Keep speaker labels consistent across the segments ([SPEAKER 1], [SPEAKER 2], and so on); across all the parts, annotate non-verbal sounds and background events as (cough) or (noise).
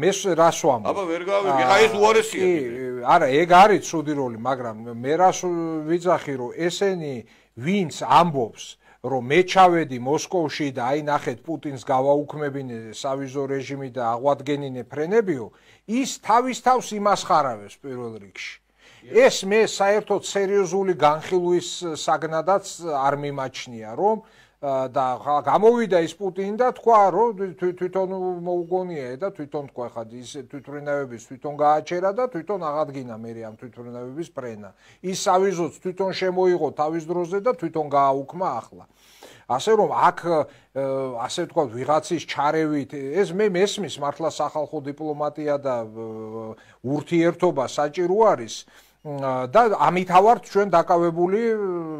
[SPEAKER 1] მეს რას ვამბობ? აბა ვერ გავიგე, ხა ეს უარესია. კი, არა, ეგ არის ცუდი როლი, მაგრამ მე რას ვიძახი, რომ ესენი ვინც ამბობს რომ მე ჩავედი მოსკოვში და აი ნახეთ პუტინს გავაუქმებინე სავიზო რეჟიმი და აღვადგენინე ფრენებიო, ის თავის თავს იმას ხარავს პირველ რიგში. ეს მე საერთოდ სერიოზული განხილვის საგნადაც არ მიმაჩნია, რომ და გამოვიდა ის პუტინი და თქვა რომ თვითონ მოუგონია და თვითონ თქვა ხა ის თვითრინავების თვითონ გააჩერა და თვითონ აღადგინა მერე ამ თვითრინავების პრენა ის სავიზოც თვითონ შემოიღო თავის დროზე და თვითონ გააუქმა ახლა ასე რომ აქ ასე ვთქვათ ვიღაცის ჩარევით ეს მე მესმის მართლა სახალხო დიპლომატია და ურთიერთობა საჭირო არის და ამითავართ ჩვენ დაკავებული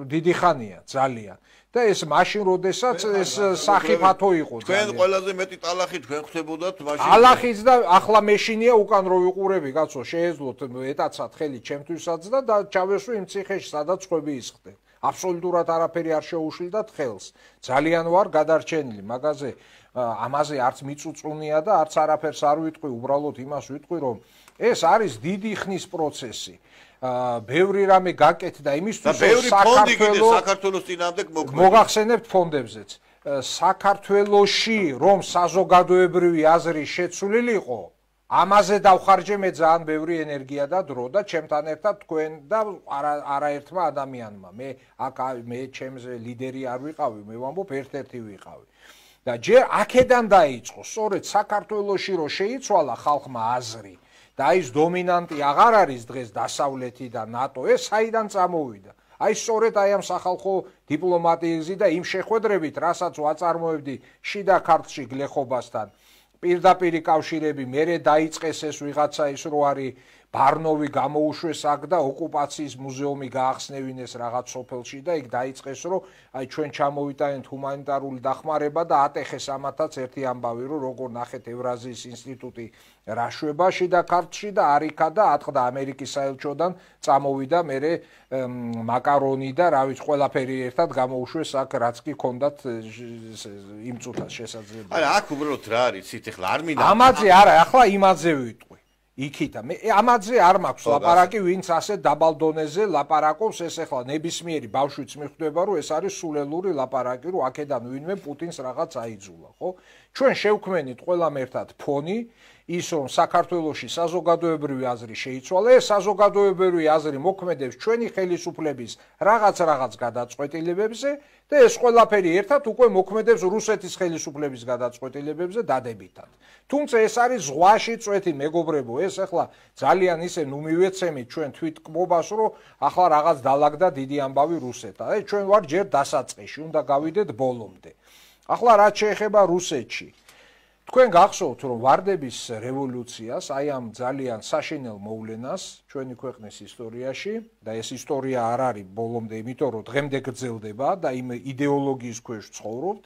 [SPEAKER 1] დიდი ხანია ძალიან და ეს მაშინ როდესაც ეს სახი ფათო იყო თქვენ
[SPEAKER 2] ყველაზე მეტი ტალახი თქვენ ხდებოდათ მაშინ ალახიც
[SPEAKER 1] და ახლა მეშინია უკან რო ვიყურები კაცო შეეძლოთ ეტაცად ხელი ჩემთვისაც და ჩავესვი იმ ციხეში სადაც ხები ისხდე აბსოლუტურად არაფერი არ შეუშლიდათ ხელს ძალიან ვარ გადარჩენილი მაგაზე ამაზე არც მიწუწუნია და არც არაფერს არ ვიტყვი უბრალოდ იმას ვიტყვი რომ ეს არის დიდი ხნის პროცესი ბევრი რამე გაკეთდა იმისთვის რომ საქართველოს და ბევრი ფონდი კიდე
[SPEAKER 2] საქართველოს წინამდე მოქმედებს
[SPEAKER 1] მოგახსენებთ ფონდებზეც საქართველოსში რომ საზოგადოებრივი აზრი შეცვლილიყო ამაზე დავხარჯე მე ძალიან ბევრი ენერგია და დრო და ჩემთან ერთად თქვენ და არაერთმა ადამიანმა მე აქ მე ჩემზე ლიდერი არ ვიყავი მე ვამბობ ერთ-ერთი ვიყავი და ჯერ აქედან დაიწყო სწორედ საქართველოსში რომ შეიცვალა ხალხმა აზრი და ის დომინანტი აღარ არის დღეს დასავლეთი და ნატო ეს საიდან წამოვიდა აი სწორედ აი ამ სახალხო დიპლომატიაზე და იმ შეხვედრებით რასაც ვაწარმოებდი შიდა ქართლში გლეხობასთან პირდაპირი კავშირები მეરે დაიწყეს ეს ვიღაცა ის რო არის ბარნოვი გამოუშვეს აქ და ოკუპაციის მუზეუმი გაახსნევინეს რაღაც სოფელში და იქ დაიწყეს რომ აი ჩვენ ჩამოვიტანეთ ჰუმანიტარული დახმარება და ატეხეს ამათაც ერთი ამბავი რომ როგორ ნახეთ ევრაზიის ინსტიტუტი რაშვებაში და ქართში და არიქა და ატყდა ამერიკის საელჩოდან წამოვიდა მე მაკარონი და რა ვიცი ყველაფერი ერთად გამოუშვეს აქ რაც კი ქონდათ იმ წუთას შესაძლებელი
[SPEAKER 2] არა აქ უბრალოდ რა არის ციტ ახლა არ მინდა ამაზე არა
[SPEAKER 1] ახლა იმაზე ვიტყვი იქითა მე ამაზე არ მაქვს ლაპარაკი ვინც ასე დაბალდონეზე ლაპარაკობს ეს ახლა ნებისმიერი ბავშვიც მიხვდება რომ ეს არის სულელური ლაპარაკი რომ აქედან ვინმე პუტინს რაღაც აიძულა ხო ჩვენ შევქმენით ყველამ ერთად ფონი ისო საქართველოსი საზოგადოებრივი აზრი შეიცვალა საზოგადოებრივი აზრი მოქმედებს ჩვენი ხელისუფლების რაღაც რაღაც გადაწყვეტილებებზე და ეს ყველაფერი ერთად უკვე მოქმედებს რუსეთის ხელისუფლების გადაწყვეტილებებზე დადებითად თუმცა ეს არის ზღვაში წვეთი მეგობრებო ეს ახლა ძალიან ისე ნუ მივეცემით ჩვენ თვითკმობას რომ ახლა რაღაც დაлагდა დიდი ამბავი რუსეთა აი ჩვენ ვარ ჯერ დასაწყისში უნდა გავიდეთ ბოლომდე ახლა რაც შეეხება რუსეთში თქვენ გახსოვთ რომ ვარდების რევოლუციას აი ამ ძალიან საშინელ მოვლენას ჩვენი ქვეყნის ისტორიაში და ეს ისტორია არ არის ბოლომდე იმიტომ რომ დღემდე გრძელდება და იმ იდეოლოგიის ქვეშ ცხოვრობთ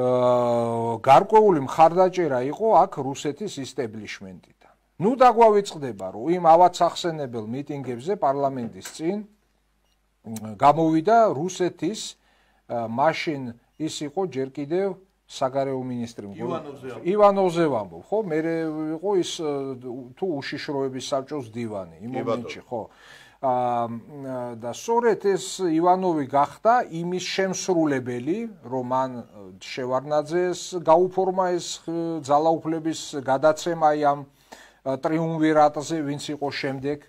[SPEAKER 1] აა გარკვეული მხარდაჭერა იყო აქ რუსეთის ისტებლიშმენტიდან ნუ დაგვავიწყდება რომ იმ ავაცახსენებელ მიტინგებზე პარლამენტის წინ გამოვიდა რუსეთის მაშინ ის იყო ჯერ კიდევ აა საგარეო მინისტრიმ ივანოვზე ვამბობ, ხო? მე იყო ის თუ უშიშროების საბჭოს დივანი იმ მომენტში, ხო? აა და სწორედ ეს ივანოვი გახდა იმის შემსრულებელი, რომ ან შევარნაძეს გაუფორმა ეს ძალაუფლების გადაცემა ამ ტრიუმვირატზე, ვინც იყო შემდეგ,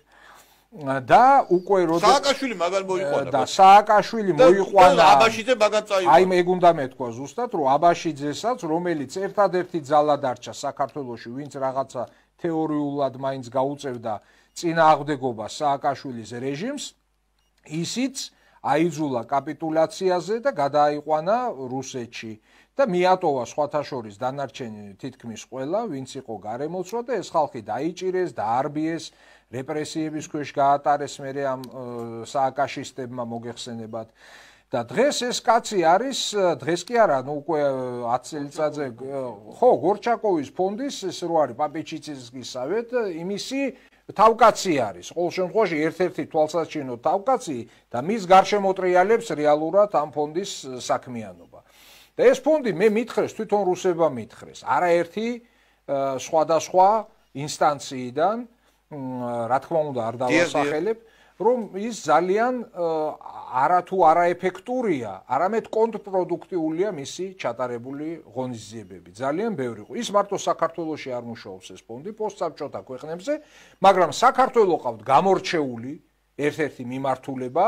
[SPEAKER 1] და უკვე როდესაც სააკაშვილი
[SPEAKER 2] მაგალ მოიყვანა და
[SPEAKER 1] სააკაშვილი მოიყვანა და აბაშიძე
[SPEAKER 2] მაგან წაიყვანა აი
[SPEAKER 1] მე გუნდა მეთქვა ზუსტად რომ აბაშიძესაც რომელიც ერთადერთი ძალა დარჩა საქართველოს ვინც რაღაცა თეორიულად მაინც გაუწევდა წინააღმდეგობა სააკაშვილის რეჟიმს ისიც აიძულა კაპიტულაციაზე და გადააიყვანა რუსეთში და მიატოვა სხვათაშორის დანარჩენი თითქმის ყველა ვინც იყო გარემოცვა და ეს ხალხი დაიჭირეს და არბიეს რეპრესიების ქვეშ გაატარეს მე ამ სააკაშისტებმა მოგეხსენებათ და დღეს ეს კაცი არის დღეს კი არა ნუ უკვე 10 წელიწადზე ხო გორჩაკოვის ფონდის ეს რო არის პაპიჩიცის სავეთ იმისი თავკაცი არის ყოველ შემთხვევაში ერთ-ერთი თვალსაჩინო თავკაცი და მის გარშემოტრიალებს რეალურად ამ ფონდის საქმიანობა და ეს ფონდი მე მითხრეს თვითონ რუსებმა მითხრეს არაერთი სხვადასხვა ინსტანციიდან რა თქმა უნდა არ დავასახელებ, რომ ის ძალიან არათუ არაეფექტურია, არამედ კონტრპროდუქტიულია მისი ჩატარებული ღონისძიებები. ძალიან ბევრი ხო. ის მარტო საქართველოსში არ მუშაობს ეს ფონდი, პოსტსაბჭოთა ქვეყნებზე, მაგრამ საქართველოს ყავთ გამორჩეული ერთ-ერთი მიმართულება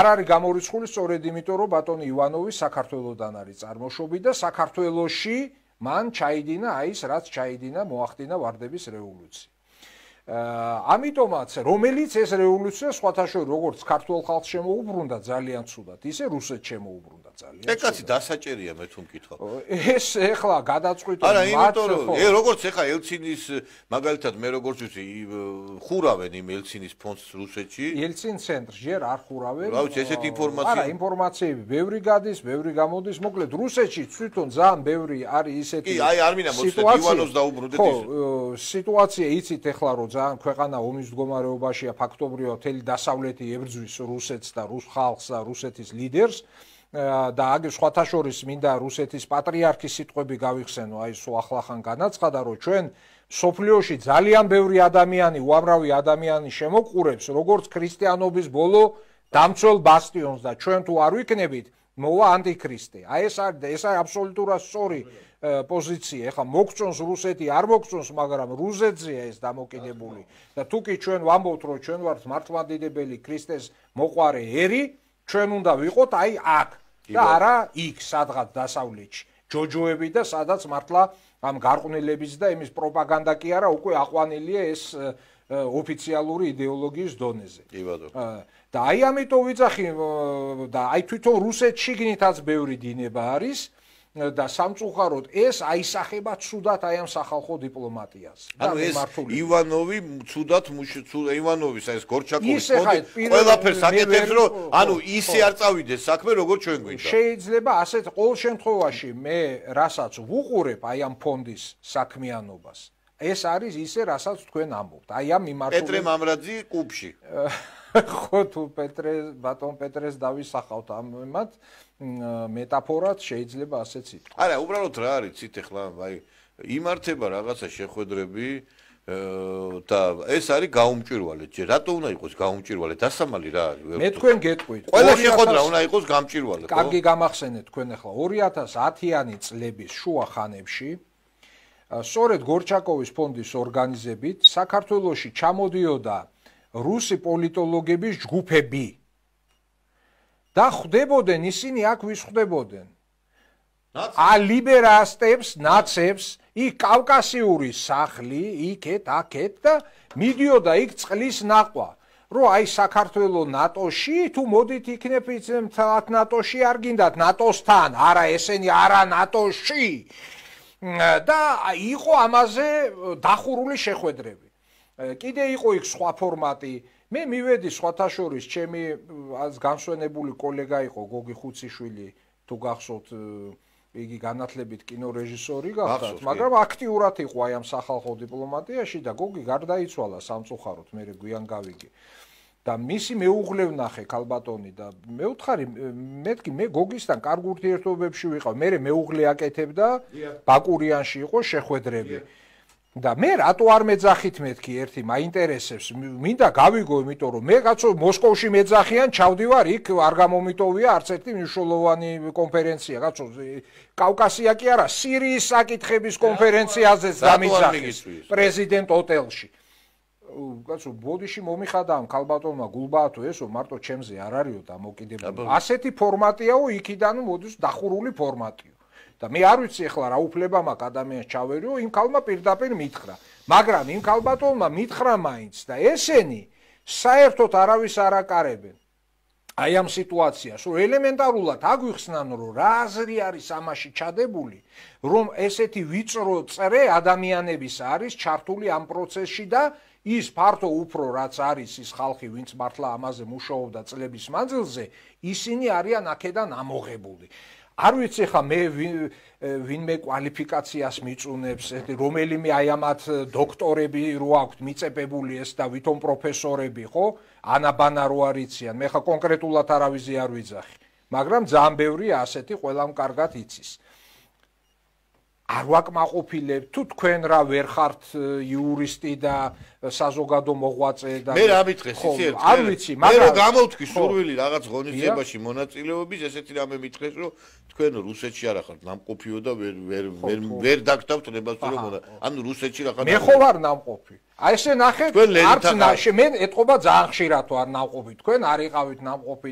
[SPEAKER 1] არ არის გამორიცხული სწორედ იმიტომ, რომ ბატონი ივანოვი საქართველოსდან არის წარმოშობი და საქართველოსში მან ჩაიდინა აი ეს რაც ჩაიდინა მოახდინა ვარდების რევოლუცია. ამიტომაც რომელიც ეს რევოლუცია სხვათაშორის როგორც ქართულ ხალხს შემოუბრუნდა ძალიან ცუდად, ისე რუსეთ
[SPEAKER 2] შემოუბრუნდა ძალიან ცუდად. ეკაცი დასაჭერია მე თუ მკითხო. ეს ეხლა
[SPEAKER 1] გადაწყვეტო
[SPEAKER 2] არა იმიტომ რომ ე როგორც ეხლა ელცინის მაგალითად მე როგორც ვიცი ხურავენ იმ ელცინის ფონდს რუსეთში. ელცინ ცენტრი ჯერ არ ხურავენ. რა ვიცი ესეთ ინფორმაცია არა
[SPEAKER 1] ინფორმაციები ბევრი გადის, ბევრი გამოდის, მოკლედ რუსეთში თვითონ ძალიან ბევრი არის ესეთი კი აი არ მინდა მოწოდე ივანოს დაუბრუნდეთ ის. ხო სიტუაცია იცით ეხლა რომ ძალიან ქვეყანა ომის მდგომარეობაშია ფაქტობრივად მთელი დასავლეთი ებრძვის რუსეთს და რუს ხალხს და რუსეთის ლიდერს და აი სხვათა შორის მინდა რუსეთის პატრიარქის სიტყვები გავიხსენო აი სულ ახლახან განაცხადა რომ ჩვენ სოფლიოში ძალიან ბევრი ადამიანი უამრავი ადამიანი შემოყურებს როგორც ქრისტიანობის ბოლო დამცველ ბასტიონს და ჩვენ თუ არ ვიქნებით მოვა ანტიქრისტე აი ეს არ ეს არ აბსოლუტურად სწორი პოზიცია. ეხლა მოგწონს რუსეთი, არ მოგწონს, მაგრამ რუზეთზეა ეს დამოკიდებული. და თუკი ჩვენ ვამბობთ, რომ ჩვენ ვართ მართლმადიდებელი ქრისტეს მოყარე ერი, ჩვენ უნდა ვიყოთ აი აქ და არა იქ, სადღაც დასავლეთში, ჯოჯოები და სადაც მართლა ამ გარყვნილების და იმის პროპაგანდა კი არა, უკვე აყვანილია ეს ოფიციალური იდეოლოგიის დონეზე. კი ბატონო. და აი ამიტომ ვიძახი და აი თვითონ რუსეთში გინითაც ბევრი დინება არის. და სამწუხაროდ ეს აისახება ცუდად აი ამ სახალხო დიპლომატიას. ანუ ეს
[SPEAKER 2] ივანოვი ცუდად ივანოვის ეს გორჩაკოვის კონდი ყველაფერს აკეთებს რომ ანუ ისე არ წავიდეს საქმე როგორც
[SPEAKER 1] ჩვენ გვინდა. შეიძლება ასეთ ყოველ შემთხვევაში მე რასაც ვუყურებ აი ამ ფონდის საქმიანობას ეს არის ისე რასაც თქვენ ამბობთ. აი ამ მიმართულებით პეტრე
[SPEAKER 2] მამრაძი კუბში.
[SPEAKER 1] (laughs) ხო თუ პეტრე ბატონ პეტრეს დავისახავთ ამ მათ მეტაფორად შეიძლება ასეც ითქვას.
[SPEAKER 2] არა, უბრალოდ რა არის, ცით ახლა, აი, იმართება რაღაცა შეხwebdriver და ეს არის გაუმჭირვალე. ჯერ რატო უნდა იყოს გაუმჭირვალე? დასამალი რა არის? მე თქვენ გეტყვით. ყველა შეხwebdriver უნდა იყოს გამჭირვალე, ხო? კარგი
[SPEAKER 1] გამახსენეთ თქვენ ახლა 2010-იანი წლების შუა ხანებში სორეთ გორჩაკოვის ფონდის ორგანიზებით საქართველოსში ჩამოდიოდა რუსი პოლიტოლოგების ჯგუფები. და ხვდებოდნენ ისინი აქ ვის ხვდებოდნენ ა ლიბერასტებს ნაცებს იქ კავკასიური სახლი იქეთ აქეთ და მიდიოდა იქ წყლის ნაყვა რომ აი საქართველოს ნატოში თუ მოდით იქნებ ერთ ნატოში არ გინდათ ნატოსთან არა ესენი არა ნატოში და იყო ამაზე დახურული შეხვედრები კიდე იყო იქ სხვა ფორმატი მე მივედი სხვათაშორის ჩემი ას განსვენებული კოლეგა იყო გოგი ხუციშვილი თუ გახსოვთ იგი განათლებით კინორეჟისორი გახლავთ მაგრამ აქტიურად იყო აი ამ სახალხო დიპლომატიაში და გოგი გარდაიცვალა სამწუხაროდ მე გვიან გავიგე და მისი მეუღლე ვნახე ქალბატონი და მე ვთხარი მეთქი მე გოგისთან კარგ ურთიერთობებში ვიყავ მე მეუღლე აკეთებდა ბაკურიანში იყო შეხwebdriver და მე რატო არ მეძახით მეთქი ერთი მაინტერესებს მინდა გავიგო იმიტომ რომ მე კაცო მოსკოვში მეძახიან ჩავდივარ იქ არ გამომიტოვია არც ერთი მნიშვნელოვანი კონფერენცია კაცო კავკასია კი არა სირიის საკითხების კონფერენციაზეც გამიძახეს პრეზიდენტ ოტელში კაცო ბოდიში მომიხადავ ხალბატონმა გულბაათო ესო მარტო ჩემზე არ არისო და მოკიდებული ასეთი ფორმატიაო იქიდან მოდის დახურული ფორმატიაო და მე არ ვიცი ახლა რა უფლება მაქვს ადამიანს ჩავერიო იმ ქალმა პირდაპირ მითხრა მაგრამ იმ ქალბატონმა მითხრა მაინც და ესენი საერთოდ არავის არ აკარებენ აი ამ სიტუაციას რომ ელემენტარულად აგვიხსნან რომ რა აზრი არის ამაში ჩადებული რომ ესეთი ვიწრო წრე ადამიანების არის ჩართული ამ პროცესში და ის ფართო უფრო რაც არის ის ხალხი ვინც მართლა ამაზე მუშაობდა წლების მანძილზე ისინი არიან აქედან ამოღებული არ ვიცი ხა მე ვინმე კვალიფიკაციას მიწუნებს, რომელიმე აი ამათ დოქტორები რო აქვთ მიწებებული ეს და ვითომ პროფესორები ხო? ანაბანა რო არიციან, მე ხა კონკრეტულად არავის არ ვიძახი, მაგრამ ძალიან ბევრი ასეთი ყველამ კარგად იცის. არ ვაკმაყოფილებ თუ თქვენ რა ვერ ხართ იურისტი და საზოგადო მოღვაწე და მე რა მითხეს ისე ერთ არ ვიცი მაგრამ მე რო გამოვთქვი სურვილი რაღაც
[SPEAKER 2] ღონისძიებაში მონაწილეობის ესეთი რამე მითხეს რომ თქვენ რუსეთში არ ხართ ნამყოფიო და ვერ ვერ ვერ ვერ დაგკავთ ნებას რომ ანუ რუსეთში რა ხართ მე ხო
[SPEAKER 1] ვარ ნამყოფი აი ესე ნახე არც ნახე მე ეთყობა ძალიან ხშირად ვარ ნამყოფი თქვენ არ იყავით ნამყოფი